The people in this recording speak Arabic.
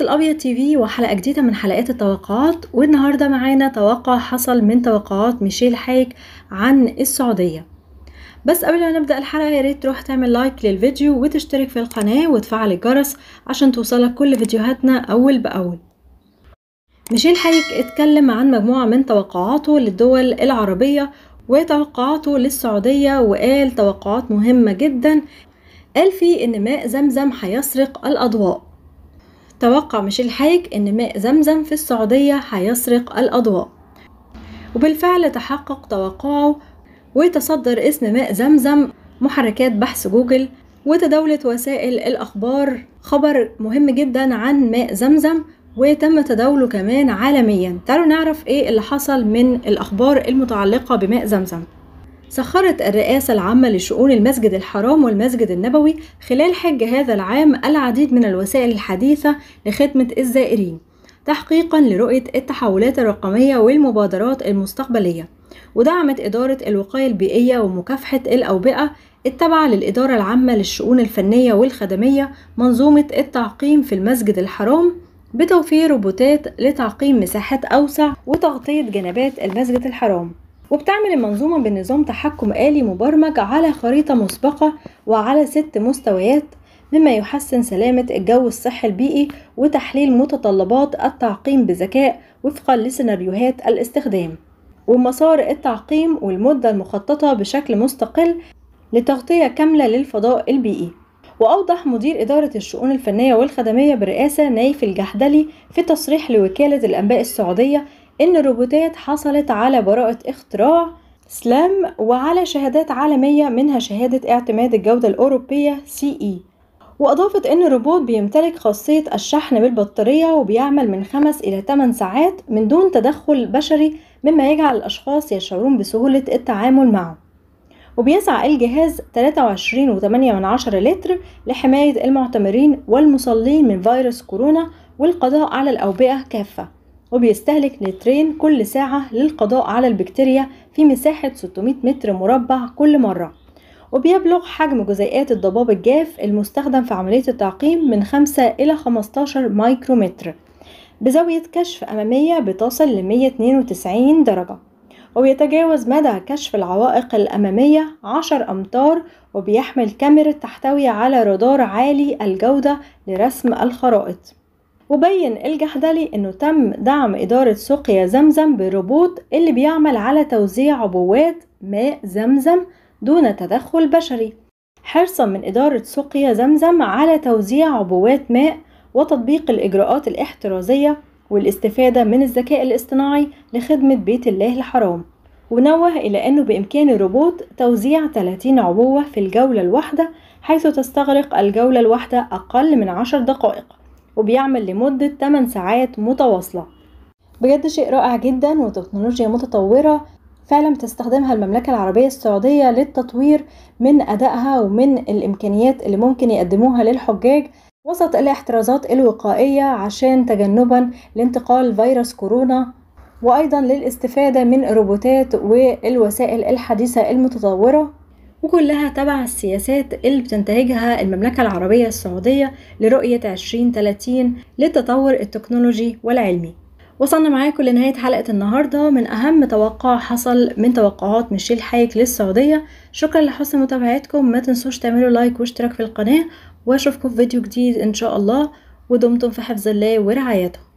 الأبيض تي في وحلقة جديدة من حلقات التوقعات والنهاردة معانا توقع حصل من توقعات ميشيل حايك عن السعودية بس قبل ما نبدأ الحلقة يا ريت تروح تعمل لايك للفيديو وتشترك في القناة وتفعل الجرس عشان توصلك كل فيديوهاتنا أول بأول ميشيل حايك اتكلم عن مجموعة من توقعاته للدول العربية وتوقعاته للسعودية وقال توقعات مهمة جدا قال فيه إن ماء زمزم هيسرق الأضواء توقع ميشيل حايك إن ماء زمزم في السعودية هيسرق الأضواء وبالفعل تحقق توقعه وتصدر اسم ماء زمزم محركات بحث جوجل وتداولت وسائل الأخبار خبر مهم جدا عن ماء زمزم وتم تداوله كمان عالميا تعالوا نعرف ايه اللي حصل من الأخبار المتعلقة بماء زمزم سخرت الرئاسة العامة لشؤون المسجد الحرام والمسجد النبوي خلال حج هذا العام العديد من الوسائل الحديثة لخدمة الزائرين تحقيقا لرؤية التحولات الرقمية والمبادرات المستقبلية ودعمت إدارة الوقاية البيئية ومكافحة الأوبئة التابعة للإدارة العامة للشؤون الفنية والخدمية منظومة التعقيم في المسجد الحرام بتوفير روبوتات لتعقيم مساحات أوسع وتغطية جنبات المسجد الحرام وبتعمل المنظومة بنظام تحكم آلي مبرمج على خريطة مسبقة وعلى ست مستويات مما يحسن سلامة الجو الصحي البيئي وتحليل متطلبات التعقيم بذكاء وفقا لسيناريوهات الاستخدام ومسار التعقيم والمدة المخططة بشكل مستقل لتغطية كاملة للفضاء البيئي وأوضح مدير إدارة الشؤون الفنية والخدمية برئاسة نايف الجحدلي في تصريح لوكالة الأنباء السعودية إن الروبوتات حصلت على براءة اختراع سلام وعلى شهادات عالمية منها شهادة اعتماد الجودة الأوروبية سي إي e. وأضافت إن الروبوت بيمتلك خاصية الشحن بالبطارية وبيعمل من 5 إلى 8 ساعات من دون تدخل بشري مما يجعل الأشخاص يشعرون بسهولة التعامل معه وبيسعى الجهاز 23.8 لتر لحماية المعتمرين والمصلين من فيروس كورونا والقضاء على الأوبئة كافة وبيستهلك نترين كل ساعة للقضاء على البكتيريا في مساحة 600 متر مربع كل مرة وبيبلغ حجم جزيئات الضباب الجاف المستخدم في عملية التعقيم من 5 إلى 15 مايكرومتر بزاوية كشف أمامية بتصل ل 192 درجة وبيتجاوز مدى كشف العوائق الأمامية 10 أمتار وبيحمل كاميرا تحتوي على رادار عالي الجودة لرسم الخرائط وبين الجحدلي انه تم دعم ادارة سقيا زمزم بروبوت اللي بيعمل على توزيع عبوات ماء زمزم دون تدخل بشري حرصا من ادارة سقيا زمزم على توزيع عبوات ماء وتطبيق الاجراءات الاحترازية والاستفادة من الذكاء الاصطناعي لخدمة بيت الله الحرام ونوه إلى أنه بإمكان الروبوت توزيع 30 عبوة في الجولة الواحدة حيث تستغرق الجولة الواحدة أقل من 10 دقائق وبيعمل لمدة 8 ساعات متواصلة بجد شيء رائع جدا وتكنولوجيا متطورة فعلا بتستخدمها المملكة العربية السعودية للتطوير من أدائها ومن الإمكانيات اللي ممكن يقدموها للحجاج وسط الاحترازات الوقائية عشان تجنبا لانتقال فيروس كورونا وأيضا للاستفادة من الروبوتات والوسائل الحديثة المتطورة وكلها تبع السياسات اللي بتنتهجها المملكة العربية السعودية لرؤية 2030 للتطور التكنولوجي والعلمي وصلنا معاكم لنهاية حلقة النهاردة من أهم توقع حصل من توقعات ميشيل حايك للسعودية شكرا لحسن متابعتكم ما تنسوش تعملوا لايك واشتراك في القناة واشوفكم في فيديو جديد إن شاء الله ودمتم في حفظ الله ورعايته